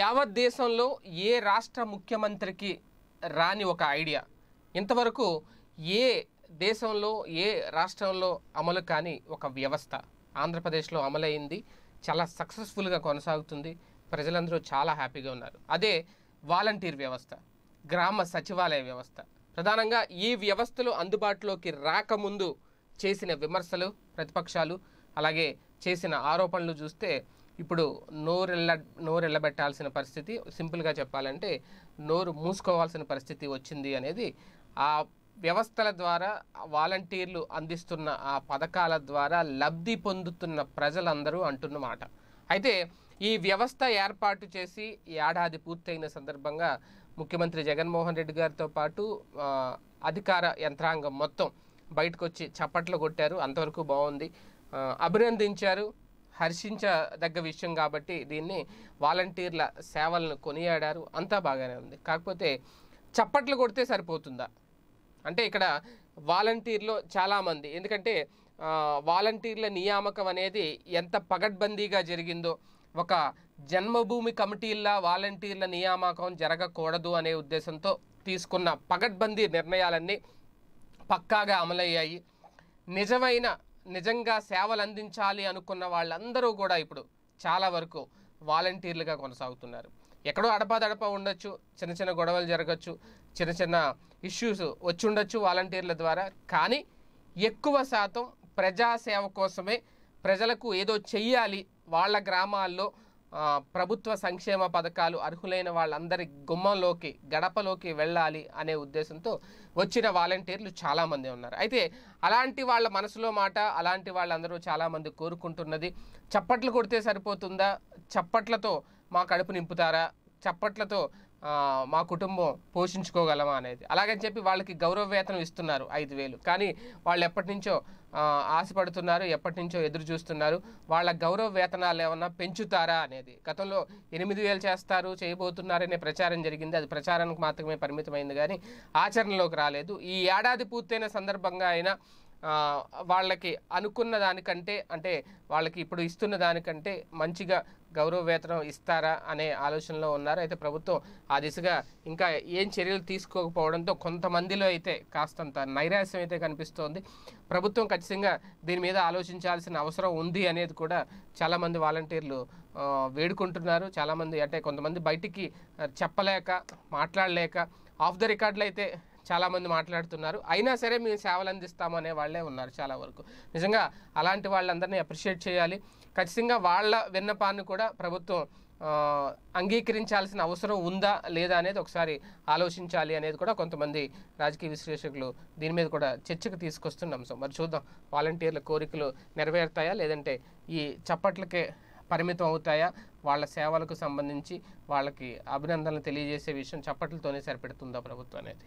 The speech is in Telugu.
యావత్ దేశంలో ఏ రాష్ట్ర ముఖ్యమంత్రికి రాని ఒక ఐడియా ఇంతవరకు ఏ దేశంలో ఏ రాష్ట్రంలో అమలు కాని ఒక వ్యవస్థ ఆంధ్రప్రదేశ్లో అమలైంది చాలా సక్సెస్ఫుల్గా కొనసాగుతుంది ప్రజలందరూ చాలా హ్యాపీగా ఉన్నారు అదే వాలంటీర్ వ్యవస్థ గ్రామ సచివాలయ వ్యవస్థ ప్రధానంగా ఈ వ్యవస్థలు అందుబాటులోకి రాకముందు చేసిన విమర్శలు ప్రతిపక్షాలు అలాగే చేసిన ఆరోపణలు చూస్తే ఇప్పుడు నోరెళ్ళ నోరెళ్ళబెట్టాల్సిన పరిస్థితి సింపుల్గా చెప్పాలంటే నోరు మూసుకోవాల్సిన పరిస్థితి వచ్చింది అనేది ఆ వ్యవస్థల ద్వారా వాలంటీర్లు అందిస్తున్న ఆ పథకాల ద్వారా లబ్ధి పొందుతున్న ప్రజలందరూ అంటున్నమాట అయితే ఈ వ్యవస్థ ఏర్పాటు చేసి ఏడాది పూర్తయిన సందర్భంగా ముఖ్యమంత్రి జగన్మోహన్ రెడ్డి గారితో పాటు అధికార యంత్రాంగం మొత్తం బయటకు వచ్చి చప్పట్లు కొట్టారు అంతవరకు బాగుంది అభినందించారు హర్షించదగ్గ విషయం కాబట్టి దీన్ని వాలంటీర్ల సేవలను కొనియాడారు అంతా బాగానే ఉంది కాకపోతే చప్పట్లు కొడితే సరిపోతుందా అంటే ఇక్కడ వాలంటీర్లో చాలామంది ఎందుకంటే వాలంటీర్ల నియామకం అనేది ఎంత పగడ్బందీగా జరిగిందో ఒక జన్మభూమి కమిటీల్లా వాలంటీర్ల నియామకం జరగకూడదు అనే ఉద్దేశంతో తీసుకున్న పగడ్బందీ నిర్ణయాలన్నీ పక్కాగా అమలయ్యాయి నిజమైన నిజంగా సేవలు అందించాలి అనుకున్న వాళ్ళందరూ కూడా ఇప్పుడు చాలా వరకు వాలంటీర్లుగా కొనసాగుతున్నారు ఎక్కడో అడపాదడప ఉండొచ్చు చిన్న చిన్న గొడవలు జరగచ్చు చిన్న చిన్న ఇష్యూస్ వచ్చి ఉండొచ్చు వాలంటీర్ల ద్వారా కానీ ఎక్కువ శాతం ప్రజాసేవ కోసమే ప్రజలకు ఏదో చెయ్యాలి వాళ్ళ గ్రామాల్లో ప్రభుత్వ సంక్షేమ పథకాలు అర్హులైన వాళ్ళందరి గుమ్మంలోకి గడపలోకి వెళ్ళాలి అనే ఉద్దేశంతో వచ్చిన వాలంటీర్లు చాలామంది ఉన్నారు అయితే అలాంటి వాళ్ళ మనసులో మాట అలాంటి వాళ్ళందరూ చాలామంది కోరుకుంటున్నది చప్పట్లు కొడితే సరిపోతుందా చప్పట్లతో మా కడుపు నింపుతారా చప్పట్లతో మా కుటుంబం పోషించుకోగలమా అనేది అలాగని చెప్పి వాళ్ళకి గౌరవ వేతనం ఇస్తున్నారు ఐదు వేలు కానీ వాళ్ళు ఎప్పటి నుంచో ఆశపడుతున్నారు ఎప్పటి నుంచో ఎదురు చూస్తున్నారు వాళ్ళ గౌరవ వేతనాలు ఏమన్నా పెంచుతారా అనేది గతంలో ఎనిమిది వేలు చేస్తారు చేయబోతున్నారనే ప్రచారం జరిగింది అది ప్రచారానికి మాత్రమే పరిమితమైంది కానీ ఆచరణలోకి రాలేదు ఈ ఏడాది పూర్తయిన సందర్భంగా అయినా వాళ్ళకి అనుకున్న దానికంటే అంటే వాళ్ళకి ఇప్పుడు ఇస్తున్న దానికంటే మంచిగా గౌరవ వేతనం ఇస్తారా అనే ఆలోచనలో ఉన్నారు అయితే ప్రభుత్వం ఆ దిశగా ఇంకా ఏం చర్యలు తీసుకోకపోవడంతో కొంతమందిలో అయితే కాస్తంత నైరాశ్యం అయితే కనిపిస్తోంది ప్రభుత్వం ఖచ్చితంగా దీని మీద ఆలోచించాల్సిన అవసరం ఉంది అనేది కూడా చాలామంది వాలంటీర్లు వేడుకుంటున్నారు చాలామంది అంటే కొంతమంది బయటికి చెప్పలేక మాట్లాడలేక ఆఫ్ ద రికార్డులు అయితే చాలామంది మాట్లాడుతున్నారు అయినా సరే మేము సేవలు అందిస్తామనే వాళ్ళే ఉన్నారు చాలా వరకు నిజంగా అలాంటి వాళ్ళందరినీ అప్రిషియేట్ చేయాలి ఖచ్చితంగా వాళ్ళ విన్నపాన్ని కూడా ప్రభుత్వం అంగీకరించాల్సిన అవసరం ఉందా లేదా అనేది ఒకసారి ఆలోచించాలి అనేది కూడా కొంతమంది రాజకీయ విశ్లేషకులు దీని మీద కూడా చర్చకు తీసుకొస్తున్న అంశం మరి చూద్దాం వాలంటీర్ల కోరికలు నెరవేరుతాయా లేదంటే ఈ చప్పట్లకే పరిమితం అవుతాయా వాళ్ళ సేవలకు సంబంధించి వాళ్ళకి అభినందనలు తెలియజేసే విషయం చప్పట్లతోనే సరిపెడుతుందా ప్రభుత్వం అనేది